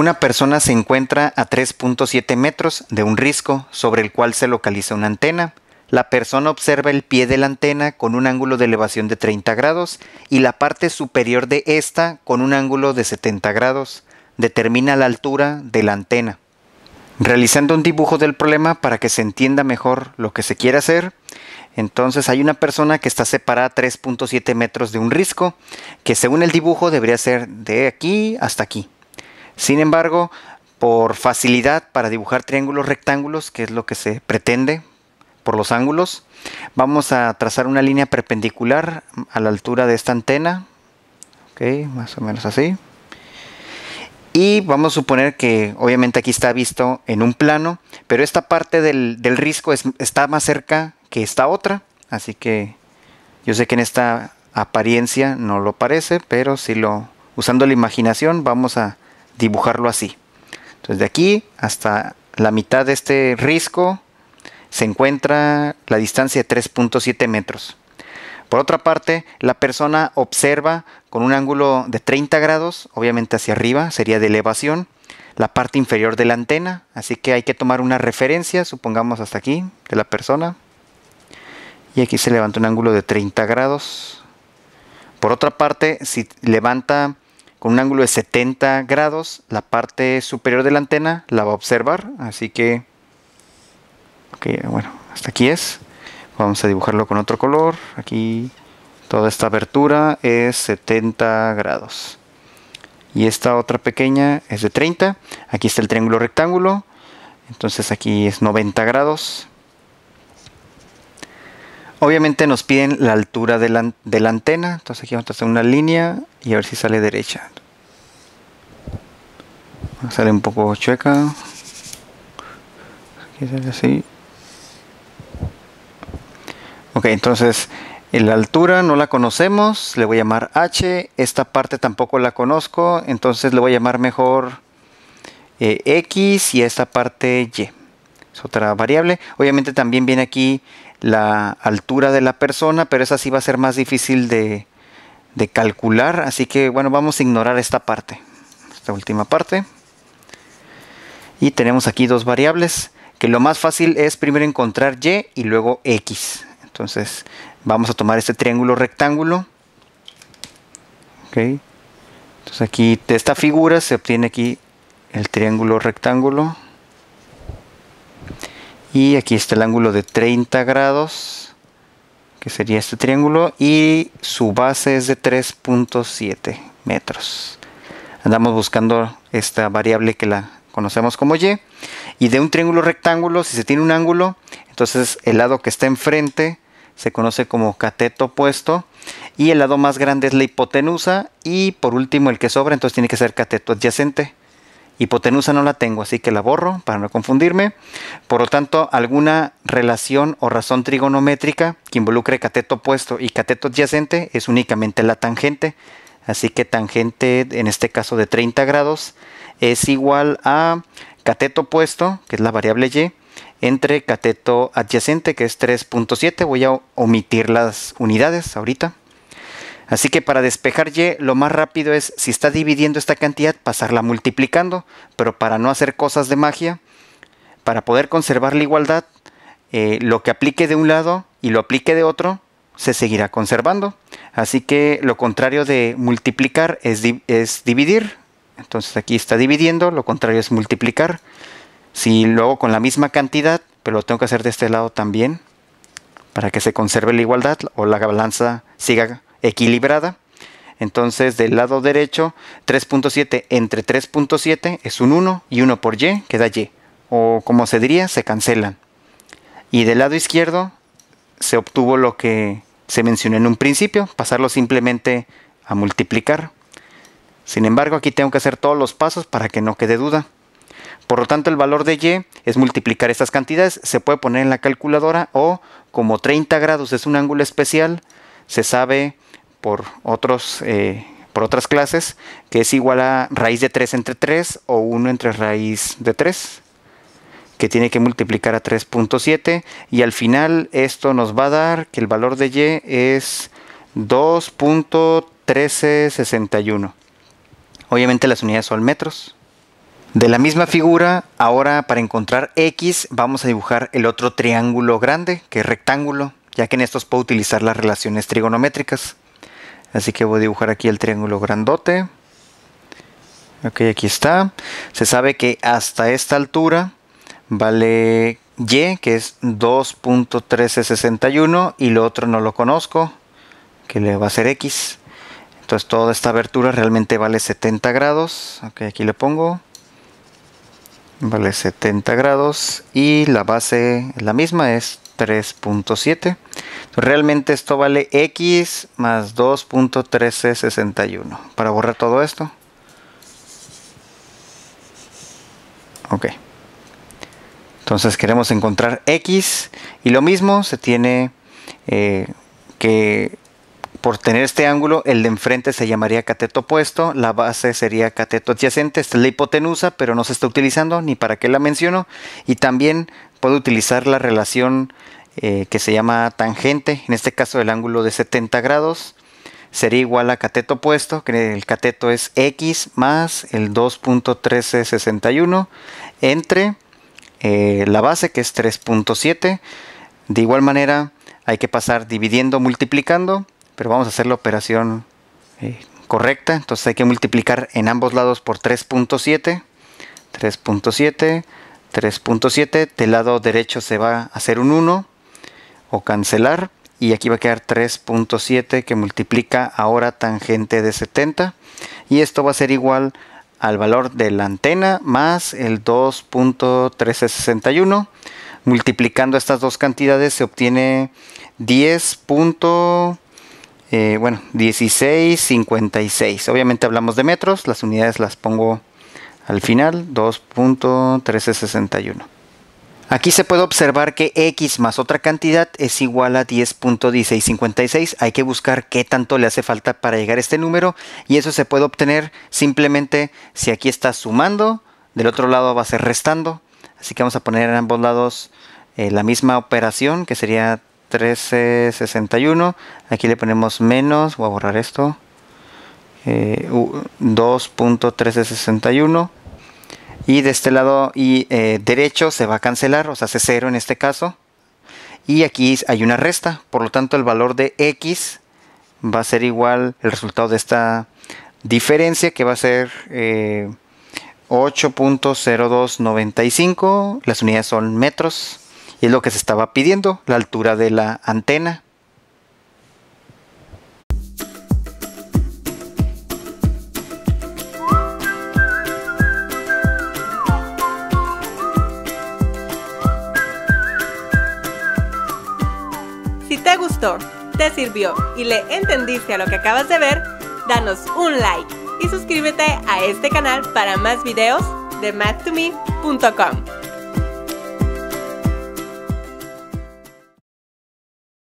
Una persona se encuentra a 3.7 metros de un risco sobre el cual se localiza una antena. La persona observa el pie de la antena con un ángulo de elevación de 30 grados y la parte superior de esta con un ángulo de 70 grados. Determina la altura de la antena. Realizando un dibujo del problema para que se entienda mejor lo que se quiere hacer, entonces hay una persona que está separada 3.7 metros de un risco que según el dibujo debería ser de aquí hasta aquí. Sin embargo, por facilidad para dibujar triángulos rectángulos, que es lo que se pretende por los ángulos, vamos a trazar una línea perpendicular a la altura de esta antena, ¿ok? más o menos así. Y vamos a suponer que obviamente aquí está visto en un plano, pero esta parte del, risco está más cerca que esta otra. Así que yo sé que en esta apariencia no lo parece, pero si lo usando la imaginación vamos a dibujarlo así. Entonces de aquí hasta la mitad de este risco se encuentra la distancia de 3.7 metros. Por otra parte, la persona observa con un ángulo de 30 grados, obviamente hacia arriba, sería de elevación, la parte inferior de la antena, así que hay que tomar una referencia, supongamos hasta aquí, de la persona. Y aquí se levanta un ángulo de 30 grados. Por otra parte, si levanta con un ángulo de 70 grados. La parte superior de la antena la va a observar, así que... bueno, hasta aquí es. Vamos a dibujarlo con otro color. Aquí toda esta abertura es 70 grados. Y esta otra pequeña es de 30. Aquí está el triángulo rectángulo. Entonces aquí es 90 grados. Obviamente nos piden la altura de la, de la antena. Entonces aquí vamos a hacer una línea y a ver si sale derecha sale un poco chueca aquí sale así ok entonces la altura no la conocemos le voy a llamar h esta parte tampoco la conozco entonces le voy a llamar mejor eh, x y esta parte y es otra variable obviamente también viene aquí la altura de la persona pero esa sí va a ser más difícil de, de calcular, así que bueno, vamos a ignorar esta parte, esta última parte. Y tenemos aquí dos variables, que lo más fácil es primero encontrar y y luego x. Entonces vamos a tomar este triángulo rectángulo. Okay. Entonces aquí de esta figura se obtiene aquí el triángulo rectángulo. Y aquí está el ángulo de 30 grados que sería este triángulo, y su base es de 3.7 metros. Andamos buscando esta variable que la conocemos como y, y de un triángulo rectángulo, si se tiene un ángulo, entonces el lado que está enfrente se conoce como cateto opuesto, y el lado más grande es la hipotenusa, y por último el que sobra, entonces tiene que ser cateto adyacente. Hipotenusa no la tengo, así que la borro para no confundirme. Por lo tanto, alguna relación o razón trigonométrica que involucre cateto opuesto y cateto adyacente es únicamente la tangente. Así que tangente, en este caso de 30 grados, es igual a cateto opuesto, que es la variable y, entre cateto adyacente, que es 3.7. Voy a omitir las unidades ahorita. Así que para despejar y, lo más rápido es, si está dividiendo esta cantidad, pasarla multiplicando, pero para no hacer cosas de magia, para poder conservar la igualdad, eh, lo que aplique de un lado y lo aplique de otro, se seguirá conservando. Así que lo contrario de multiplicar es, es dividir. Entonces aquí está dividiendo, lo contrario es multiplicar. Si luego con la misma cantidad, pero lo tengo que hacer de este lado también, para que se conserve la igualdad o la balanza siga equilibrada. Entonces, del lado derecho, 3.7 entre 3.7 es un 1 y 1 por y queda y. O como se diría, se cancelan. Y del lado izquierdo se obtuvo lo que se mencionó en un principio, pasarlo simplemente a multiplicar. Sin embargo, aquí tengo que hacer todos los pasos para que no quede duda. Por lo tanto, el valor de y es multiplicar estas cantidades. Se puede poner en la calculadora o como 30 grados es un ángulo especial, se sabe eh, por, otras clases, que es igual a raíz de 3 entre 3 o 1 entre raíz de 3, que tiene que multiplicar a 3.7 y al final esto nos va a dar que el valor de y es 2.1361. Obviamente las unidades son metros. De la misma figura, ahora para encontrar x vamos a dibujar el otro triángulo grande, que es rectángulo, ya que en estos puedo utilizar las relaciones trigonométricas. Así que voy a dibujar aquí el triángulo grandote. Ok, aquí está. Se sabe que hasta esta altura vale Y, que es 2.1361, y lo otro no lo conozco, que le va a ser X. Entonces toda esta abertura realmente vale 70 grados. Ok, aquí le pongo. Vale 70 grados y la base la misma, es 3.7. Realmente esto vale x más 2.1361. Para borrar todo esto. Ok. Entonces queremos encontrar x y lo mismo se tiene eh, que por tener este ángulo, el de enfrente se llamaría cateto opuesto, la base sería cateto adyacente, esta es la hipotenusa, pero no se está utilizando, ni para qué la menciono, y también puedo utilizar la relación eh, que se llama tangente, en este caso el ángulo de 70 grados, sería igual a cateto opuesto, que el cateto es x más el 2.1361 entre eh, la base que es 3.7. De igual manera hay que pasar dividiendo, multiplicando pero vamos a hacer la operación eh, correcta. Entonces hay que multiplicar en ambos lados por 3.7. 3.7, 3.7. Del lado derecho se va a hacer un 1 o cancelar. Y aquí va a quedar 3.7 que multiplica ahora tangente de 70. Y esto va a ser igual al valor de la antena más el 2.1361. Multiplicando estas dos cantidades se obtiene 10. Eh, bueno, 16.56. Obviamente hablamos de metros, las unidades las pongo al final, 2.1361. Aquí se puede observar que x más otra cantidad es igual a 10.1656. Hay que buscar qué tanto le hace falta para llegar a este número y eso se puede obtener simplemente si aquí está sumando, del otro lado va a ser restando. Así que vamos a poner en ambos lados eh, la misma operación que sería 1361. Aquí le ponemos menos, voy a borrar esto. 2.1361 eh, y de este lado y eh, derecho se va a cancelar o sea hace cero en este caso y aquí hay una resta por lo tanto el valor de x va a ser igual el resultado de esta diferencia que va a ser 8.0295 eh, las unidades son metros y es lo que se estaba pidiendo, la altura de la antena. Si te gustó, te sirvió y le entendiste a lo que acabas de ver, danos un like y suscríbete a este canal para más videos de math2me.com